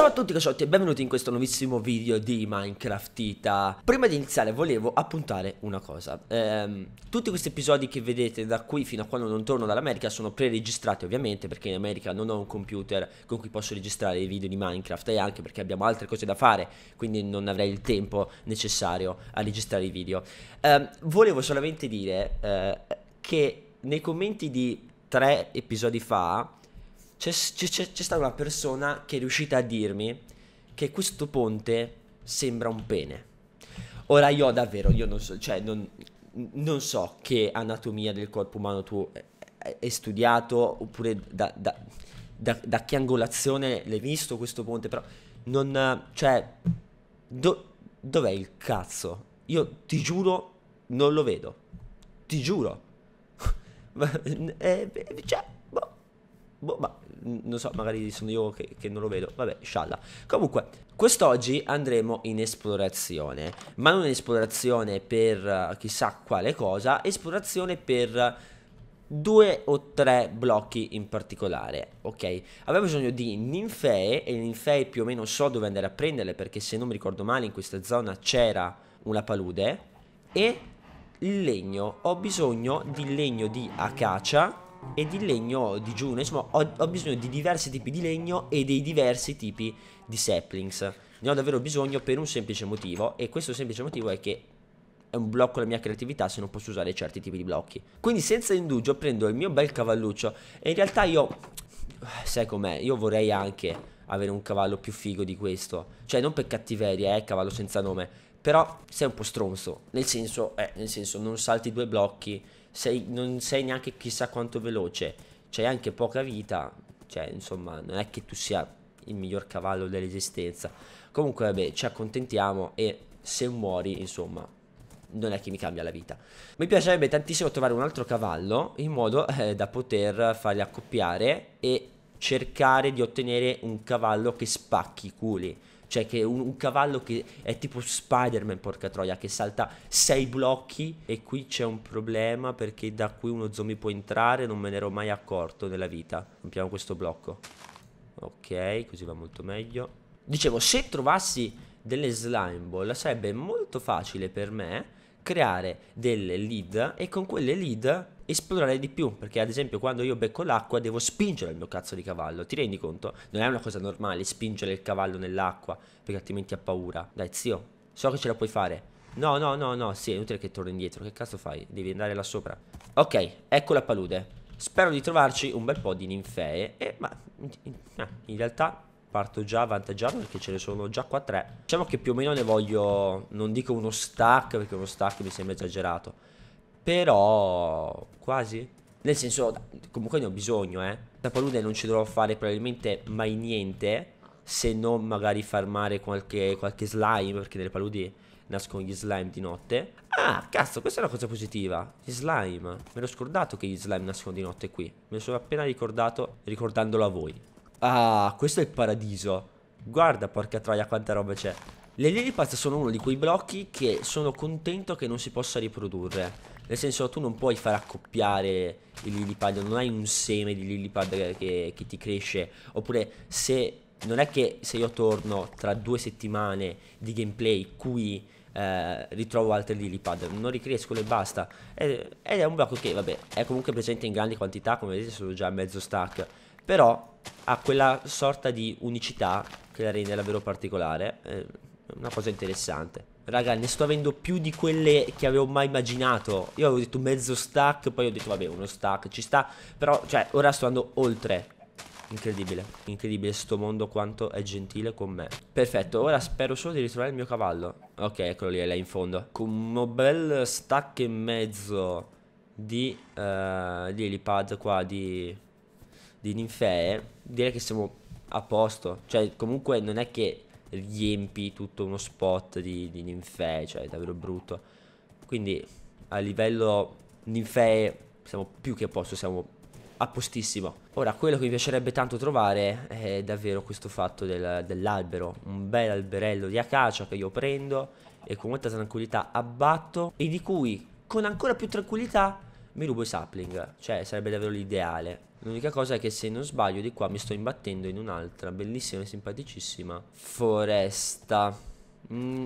Ciao a tutti cacciotti e benvenuti in questo nuovissimo video di Minecraftita Prima di iniziare volevo appuntare una cosa ehm, Tutti questi episodi che vedete da qui fino a quando non torno dall'America sono pre-registrati ovviamente Perché in America non ho un computer con cui posso registrare i video di Minecraft E anche perché abbiamo altre cose da fare Quindi non avrei il tempo necessario a registrare i video ehm, Volevo solamente dire eh, che nei commenti di tre episodi fa c'è, c'è, c'è stata una persona che è riuscita a dirmi che questo ponte sembra un pene. Ora io davvero, io non so, cioè non, non so che anatomia del corpo umano tu hai studiato oppure da, da, da, da, che angolazione l'hai visto questo ponte, però non... cioè... Do, dov'è il cazzo? Io ti giuro, non lo vedo. Ti giuro. e, eh, eh, cioè, boh, boh, ma non so, magari sono io che, che non lo vedo, vabbè, scialla. Comunque, quest'oggi andremo in esplorazione, ma non in esplorazione per eh, chissà quale cosa, esplorazione per due o tre blocchi in particolare, ok? Avevo bisogno di ninfee e ninfee più o meno so dove andare a prenderle perché se non mi ricordo male in questa zona c'era una palude e il legno, ho bisogno di legno di acacia e di legno digiuno, insomma ho, ho, bisogno di diversi tipi di legno e dei diversi tipi di saplings. Ne ho davvero bisogno per un semplice motivo e questo semplice motivo è che è un blocco alla mia creatività se non posso usare certi tipi di blocchi. Quindi senza indugio prendo il mio bel cavalluccio e in realtà io, sai com'è, io vorrei anche avere un cavallo più figo di questo. Cioè non per cattiveria, eh, cavallo senza nome, però sei un po' stronzo, nel senso, eh, nel senso non salti due blocchi sei, non sei neanche chissà quanto veloce, c'hai anche poca vita, cioè insomma non è che tu sia il miglior cavallo dell'esistenza. Comunque vabbè, ci accontentiamo e se muori insomma non è che mi cambia la vita. Mi piacerebbe tantissimo trovare un altro cavallo in modo eh, da poter farli accoppiare e cercare di ottenere un cavallo che spacchi i culi. Cioè che un, un cavallo che è tipo Spider-Man, porca troia, che salta sei blocchi e qui c'è un problema perché da qui uno zombie può entrare, non me ne ero mai accorto nella vita. Rompiamo questo blocco. Ok, così va molto meglio. Dicevo, se trovassi delle slime ball sarebbe molto facile per me creare delle lead e con quelle lead esplorare di più, perché ad esempio quando io becco l'acqua devo spingere il mio cazzo di cavallo, ti rendi conto? Non è una cosa normale spingere il cavallo nell'acqua, perché altrimenti ha paura. Dai zio, so che ce la puoi fare. No, no, no, no, sì, è inutile che torni indietro, che cazzo fai? Devi andare là sopra. Ok, ecco la palude. Spero di trovarci un bel po' di ninfee, e, ma eh, in realtà parto già avvantaggiato perché ce ne sono già qua tre. Diciamo che più o meno ne voglio, non dico uno stack perché uno stack mi sembra esagerato, però quasi. Nel senso, comunque ne ho bisogno, eh. Da palude non ci dovrò fare probabilmente mai niente. Se non magari farmare qualche, qualche slime, perché nelle paludi nascono gli slime di notte. Ah, cazzo, questa è una cosa positiva. Gli slime. Me l'ho scordato che gli slime nascono di notte qui. Me lo sono appena ricordato ricordandolo a voi. Ah, questo è il paradiso. Guarda, porca troia, quanta roba c'è. Le Lilipaz sono uno di quei blocchi che sono contento che non si possa riprodurre. Nel senso, tu non puoi far accoppiare i Lilipad, non hai un seme di Lilipad che, che ti cresce. Oppure se non è che se io torno tra due settimane di gameplay qui eh, ritrovo altri lilipad, non ricrescono e basta. Eh, ed è un blocco che, vabbè, è comunque presente in grandi quantità, come vedete sono già a mezzo stack, però ha quella sorta di unicità che la rende davvero particolare. Eh, una cosa interessante. Raga, ne sto avendo più di quelle che avevo mai immaginato. Io avevo detto mezzo stack, poi ho detto vabbè, uno stack ci sta. Però, cioè, ora sto andando oltre. Incredibile, incredibile sto mondo quanto è gentile con me Perfetto, ora spero solo di ritrovare il mio cavallo Ok, eccolo lì, è là in fondo Con un bel stack e mezzo di, uh, helipad qua, di, di ninfee Direi che siamo a posto Cioè, comunque non è che riempi tutto uno spot di, di ninfee, cioè è davvero brutto. Quindi a livello ninfee siamo più che a posto, siamo a postissimo. Ora, quello che mi piacerebbe tanto trovare è davvero questo fatto del, dell'albero, un bel alberello di acacia che io prendo e con molta tranquillità abbatto e di cui con ancora più tranquillità mi rubo i sapling, cioè sarebbe davvero l'ideale. L'unica cosa è che se non sbaglio di qua mi sto imbattendo in un'altra bellissima e simpaticissima foresta. Mm.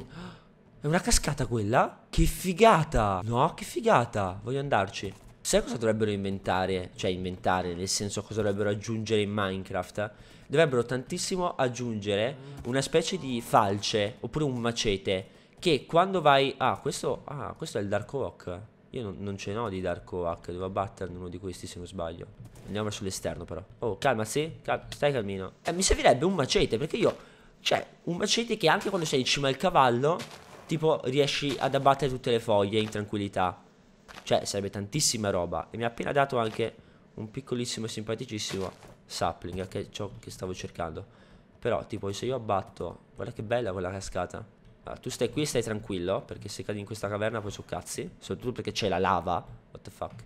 È una cascata quella? Che figata! No, che figata! Voglio andarci. Sai cosa dovrebbero inventare? Cioè inventare, nel senso cosa dovrebbero aggiungere in Minecraft? Dovrebbero tantissimo aggiungere una specie di falce oppure un macete che quando vai... Ah, questo, ah, questo è il Dark Oak. Io non, non ce n'ho di Dark Oak, devo abbatterne uno di questi se non sbaglio. Andiamo verso l'esterno però. Oh, calma, sì? Cal stai calmino. Eh, mi servirebbe un macete, perché io... Cioè, un macete che anche quando sei in cima al cavallo, tipo, riesci ad abbattere tutte le foglie in tranquillità. Cioè, sarebbe tantissima roba. E mi ha appena dato anche un piccolissimo e simpaticissimo sapling, eh, che è ciò che stavo cercando. Però, tipo, se io abbatto... Guarda che bella quella cascata. Allora, tu stai qui e stai tranquillo, perché se cadi in questa caverna poi su cazzi, soprattutto perché c'è la lava. What the fuck?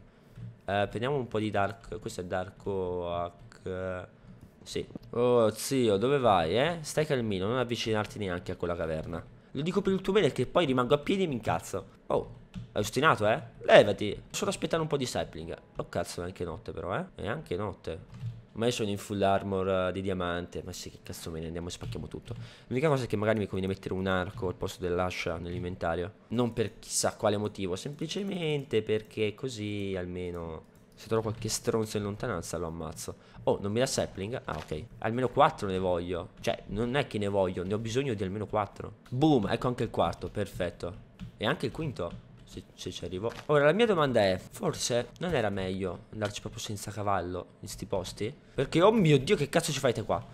Eh, prendiamo un po' di dark, questo è dark oak. Eh, sì. Oh zio, dove vai, eh? Stai calmino, non avvicinarti neanche a quella caverna. Lo dico per il tuo bene che poi rimango a piedi e mi incazzo. Oh, hai ostinato, eh? Levati. Solo aspettare un po' di sapling. Oh cazzo, è anche notte però, eh? È anche notte ma io sono in full armor eh, di diamante, ma sì, che cazzo me ne andiamo, e spacchiamo tutto. L'unica cosa è che magari mi conviene mettere un arco al posto dell'ascia nell'inventario, non per chissà quale motivo, semplicemente perché così almeno... Se trovo qualche stronzo in lontananza lo ammazzo. Oh, non mi dà sapling? Ah, ok. Almeno 4 ne voglio. Cioè, non è che ne voglio, ne ho bisogno di almeno 4. Boom, ecco anche il quarto, perfetto. E anche il quinto se, se ci arrivo Ora la mia domanda è Forse non era meglio andarci proprio senza cavallo In sti posti Perché oh mio dio che cazzo ci fate qua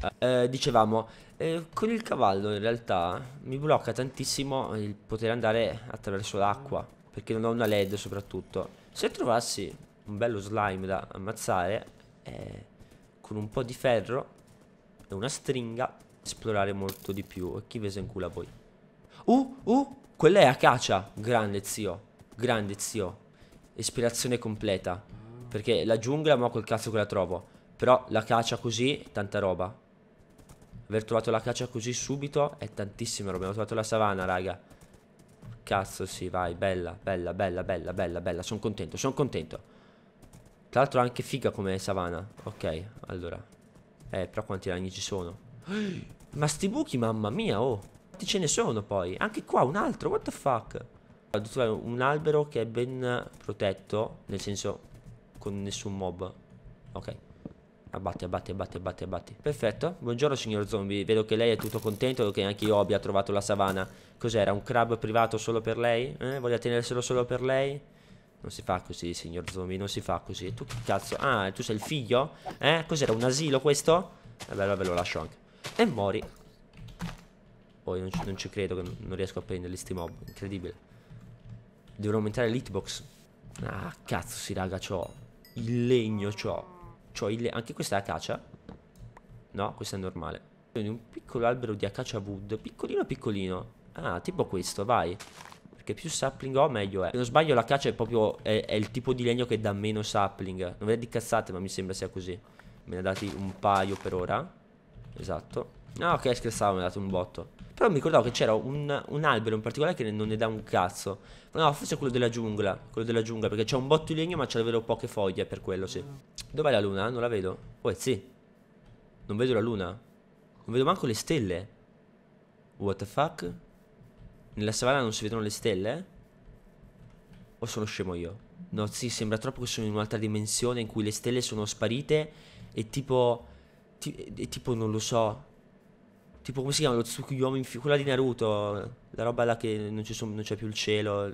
eh, eh, Dicevamo eh, Con il cavallo in realtà Mi blocca tantissimo il poter andare attraverso l'acqua Perché non ho una led soprattutto Se trovassi un bello slime da ammazzare eh, Con un po' di ferro E una stringa Esplorare molto di più E chi in culo a voi? Uh, uh quella è Acacia. Grande zio. Grande zio. Ispirazione completa. Perché la giungla, ma col cazzo che la trovo. Però la caccia così, tanta roba. Aver trovato la caccia così subito è tantissima roba. Abbiamo trovato la savana, raga. Cazzo, sì, vai. Bella, bella, bella, bella, bella, bella. Sono contento, sono contento. Tra l'altro anche figa come savana. Ok, allora. Eh, però quanti ragni ci sono. Ma sti buchi, mamma mia, oh effetti ce ne sono poi. Anche qua un altro, what the fuck? Addirittura un albero che è ben protetto, nel senso con nessun mob. Ok. Abbatti, abbatti, abbatti, abbatti, abbatti. Perfetto. Buongiorno, signor zombie. Vedo che lei è tutto contento che anche io abbia trovato la savana. Cos'era? Un crab privato solo per lei? Eh? Voglia tenerselo solo per lei? Non si fa così, signor zombie, non si fa così. Tu che cazzo? Ah, tu sei il figlio? Eh? Cos'era? Un asilo questo? Vabbè, eh, vabbè, lo lascio anche. E mori poi non ci, non ci credo che non riesco a prenderli sti mob, incredibile. Devono aumentare l'hitbox. Ah, cazzo sì raga, c'ho il legno, c'ho. c'ho il le Anche questa è acacia? No, questa è normale. Quindi un piccolo albero di acacia wood, piccolino piccolino. Ah, tipo questo, vai. Perché più sapling ho, meglio è. Se non sbaglio l'acacia è proprio, è, è, il tipo di legno che dà meno sapling. Non vedete di cazzate, ma mi sembra sia così. Me ne ha dati un paio per ora. Esatto. No, ok, scherzavo, mi ha dato un botto. Però mi ricordavo che c'era un, un, albero in particolare che non ne dà un cazzo. No, forse quello della giungla. Quello della giungla, perché c'è un botto di legno, ma c'è davvero poche foglie per quello, sì. Dov'è la luna? Non la vedo. Oh, eh, sì. Non vedo la luna. Non vedo manco le stelle. What the fuck? Nella savana non si vedono le stelle? O sono scemo io? No, sì, sembra troppo che sono in un'altra dimensione in cui le stelle sono sparite e tipo... Ti, e tipo, non lo so, tipo come si chiama lo Tsukuyomi, quella di Naruto, la roba là che non, sono, non c'è più il cielo.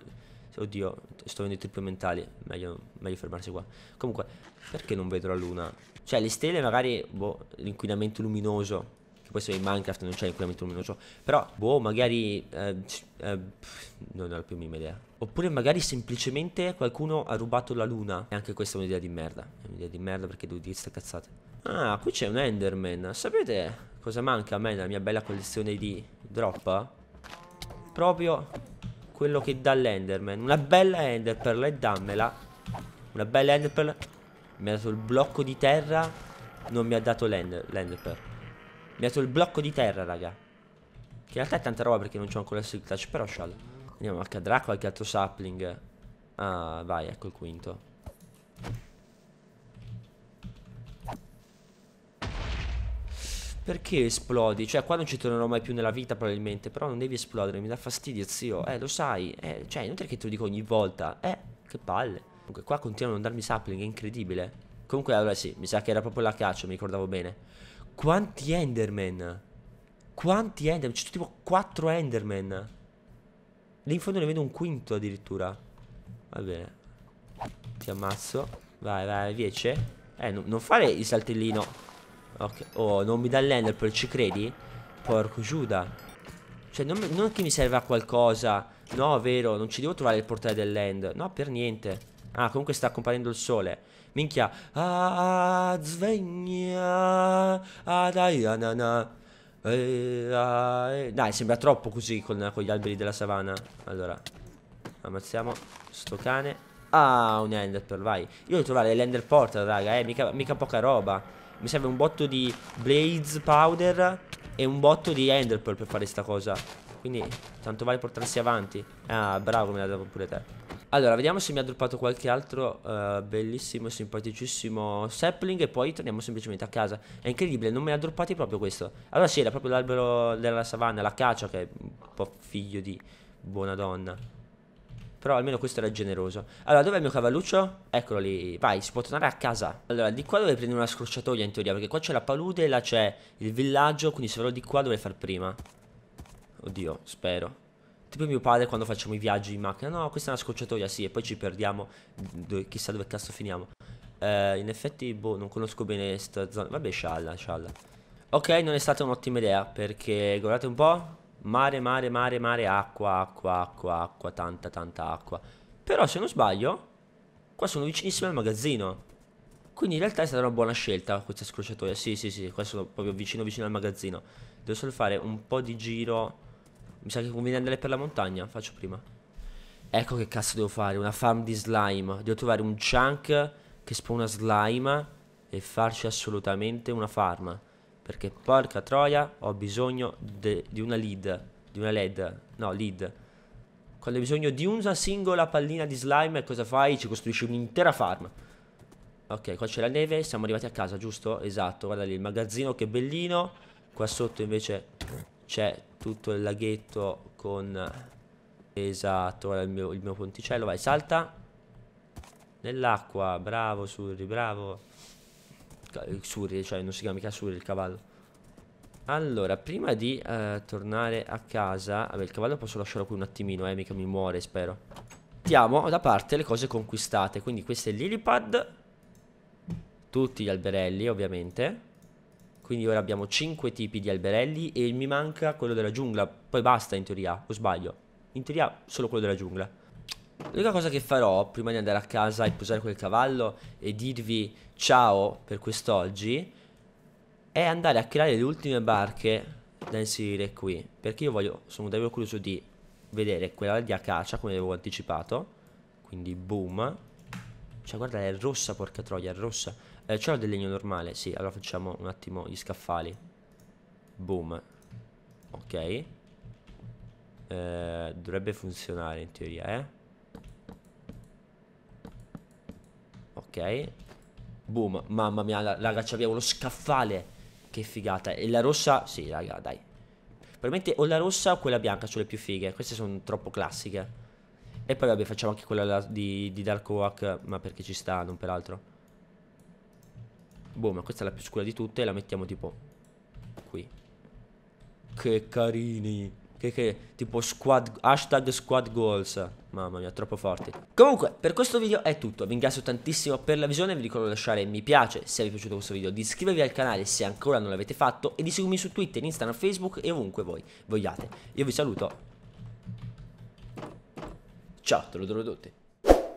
Oddio, sto avendo i trippi mentali, meglio, meglio, fermarsi qua. Comunque, perché non vedo la luna? Cioè, le stelle magari, boh, l'inquinamento luminoso. Che poi se in Minecraft non c'è l'inquinamento luminoso. Però, boh, magari... Eh, eh, non ho più minima idea. Oppure magari semplicemente qualcuno ha rubato la luna. E anche questa è un'idea di merda. È un'idea di merda perché devo dire sta cazzata. Ah, qui c'è un Enderman. Sapete? Cosa manca a me nella mia bella collezione di drop? Proprio quello che dà l'Enderman. Una bella Enderpearl e dammela. Una bella Enderpearl. Mi ha dato il blocco di terra. Non mi ha dato l'Enderpearl. Mi ha dato il blocco di terra, raga. Che in realtà è tanta roba perché non c'ho ancora il silk touch, però scialla. Andiamo, accadrà qualche altro sapling. Ah, vai, ecco il quinto. Perché esplodi? Cioè, qua non ci tornerò mai più nella vita, probabilmente. Però non devi esplodere, mi dà fastidio, zio. Eh, lo sai. Eh, cioè, è che te lo dico ogni volta. Eh, che palle. Comunque, qua continuano a non darmi sapling, è incredibile. Comunque, allora sì, mi sa che era proprio la caccia, mi ricordavo bene. Quanti Enderman? Quanti Enderman? C'è tipo 4 Enderman. Lì in fondo ne vedo un quinto addirittura. Va bene. Ti ammazzo. Vai, vai, viece. Eh, non fare il saltellino. Ok, oh, non mi dà l'enderpearl, ci credi? Porco Giuda. Cioè, non, non che mi serve a qualcosa. No, vero, non ci devo trovare il portale dell'end. No, per niente. Ah, comunque sta comparendo il sole. Minchia. Ah, svegna. Ah, dai, na, na, na. Eh, dai, sembra troppo così con, con, gli alberi della savana. Allora, ammazziamo sto cane. Ah, un ender per vai. Io devo trovare l'ender portal, raga, eh, mica, mica poca roba. Mi serve un botto di blaze powder e un botto di ender per fare sta cosa. Quindi tanto vale portarsi avanti. Ah, bravo, me l'ha dato pure te. Allora, vediamo se mi ha droppato qualche altro uh, bellissimo, simpaticissimo sapling e poi torniamo semplicemente a casa. È incredibile, non me ne ha droppati proprio questo. Allora sì, era proprio l'albero della savanna, la caccia che è un po' figlio di buona donna. Però almeno questo era generoso. Allora, dov'è il mio cavalluccio? Eccolo lì. Vai, si può tornare a casa. Allora, di qua dovrei prendere una scorciatoia in teoria, perché qua c'è la palude, là c'è il villaggio, quindi se vado di qua dovrei far prima. Oddio, spero. Tipo mio padre quando facciamo i viaggi in macchina. No, questa è una scorciatoia, sì, e poi ci perdiamo. Dove, chissà dove cazzo finiamo. Eh, in effetti, boh, non conosco bene questa zona. Vabbè, scialla, scialla. Ok, non è stata un'ottima idea, perché guardate un po' mare, mare, mare, mare, acqua, acqua, acqua, acqua, tanta, tanta acqua. Però se non sbaglio, qua sono vicinissimi al magazzino. Quindi in realtà è stata una buona scelta questa scrociatoia. Sì, sì, sì, qua sono proprio vicino, vicino al magazzino. Devo solo fare un po' di giro. Mi sa che conviene andare per la montagna. Faccio prima. Ecco che cazzo devo fare, una farm di slime. Devo trovare un chunk che spawna slime e farci assolutamente una farm. Perché porca troia, ho bisogno de, di una lead. Di una led. No, lead. Quando hai bisogno di una singola pallina di slime, cosa fai? Ci costruisci un'intera farm. Ok, qua c'è la neve, siamo arrivati a casa, giusto? Esatto, guarda lì, il magazzino che bellino. Qua sotto invece c'è tutto il laghetto con... Esatto, guarda il mio, il mio ponticello, vai, salta. Nell'acqua, bravo Surri, bravo. Xuri, cioè non si chiama mica Xuri il cavallo. Allora, prima di eh, tornare a casa... Vabbè, il cavallo posso lasciarlo qui un attimino, eh, mica mi muore, spero. Mettiamo da parte le cose conquistate, quindi questo è l'ilipad. Tutti gli alberelli, ovviamente. Quindi ora abbiamo 5 tipi di alberelli e mi manca quello della giungla. Poi basta, in teoria, o sbaglio? In teoria solo quello della giungla. L'unica cosa che farò prima di andare a casa e posare quel cavallo e dirvi ciao per quest'oggi è andare a creare le ultime barche da inserire qui. Perché io voglio, sono davvero curioso di vedere quella di Acacia come avevo anticipato. Quindi boom. Cioè guarda è rossa porca troia, è rossa. Eh, C'è del legno normale, sì, allora facciamo un attimo gli scaffali. Boom. Ok. Eh, dovrebbe funzionare in teoria, eh. Ok. Boom, mamma mia, raga, abbiamo lo scaffale. Che figata. E la rossa, sì, raga, dai. Probabilmente o la rossa o quella bianca sono le più fighe. Queste sono troppo classiche. E poi vabbè, facciamo anche quella di, di Dark Oak, ma perché ci sta, non peraltro. Boh, ma questa è la più scura di tutte la mettiamo tipo qui. Che carini. Che che tipo squad hashtag squad goals. Mamma mia, troppo forti. Comunque, per questo video è tutto. Vi ringrazio tantissimo per la visione. Vi ricordo di lasciare mi piace se vi è piaciuto questo video, di iscrivervi al canale se ancora non l'avete fatto e di seguirmi su Twitter, Instagram, Facebook e ovunque voi vogliate. Io vi saluto. Ciao, te lo do a tutti.